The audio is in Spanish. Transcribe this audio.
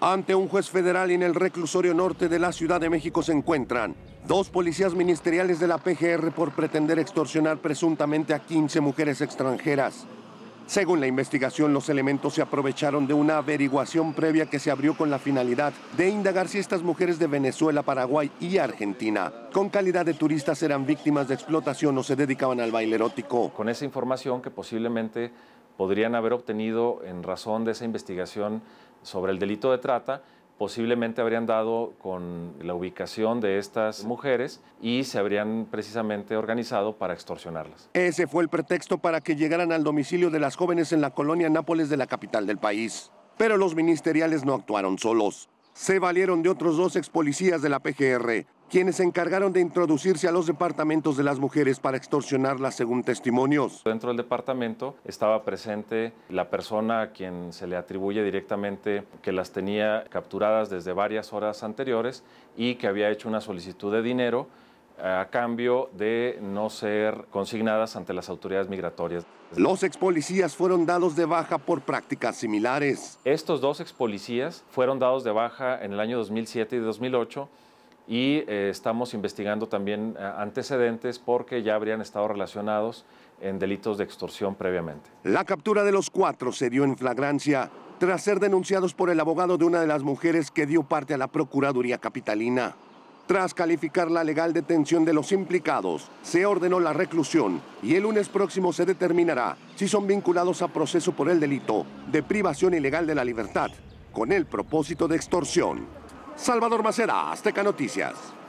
Ante un juez federal en el reclusorio norte de la Ciudad de México se encuentran dos policías ministeriales de la PGR por pretender extorsionar presuntamente a 15 mujeres extranjeras. Según la investigación, los elementos se aprovecharon de una averiguación previa que se abrió con la finalidad de indagar si estas mujeres de Venezuela, Paraguay y Argentina, con calidad de turistas, eran víctimas de explotación o se dedicaban al baile erótico. Con esa información que posiblemente podrían haber obtenido en razón de esa investigación sobre el delito de trata, posiblemente habrían dado con la ubicación de estas mujeres y se habrían precisamente organizado para extorsionarlas. Ese fue el pretexto para que llegaran al domicilio de las jóvenes en la colonia Nápoles de la capital del país. Pero los ministeriales no actuaron solos se valieron de otros dos ex policías de la PGR, quienes se encargaron de introducirse a los departamentos de las mujeres para extorsionarlas según testimonios. Dentro del departamento estaba presente la persona a quien se le atribuye directamente que las tenía capturadas desde varias horas anteriores y que había hecho una solicitud de dinero a cambio de no ser consignadas ante las autoridades migratorias. Los expolicías fueron dados de baja por prácticas similares. Estos dos expolicías fueron dados de baja en el año 2007 y 2008 y eh, estamos investigando también eh, antecedentes porque ya habrían estado relacionados en delitos de extorsión previamente. La captura de los cuatro se dio en flagrancia tras ser denunciados por el abogado de una de las mujeres que dio parte a la Procuraduría Capitalina. Tras calificar la legal detención de los implicados, se ordenó la reclusión y el lunes próximo se determinará si son vinculados a proceso por el delito de privación ilegal de la libertad con el propósito de extorsión. Salvador Macera, Azteca Noticias.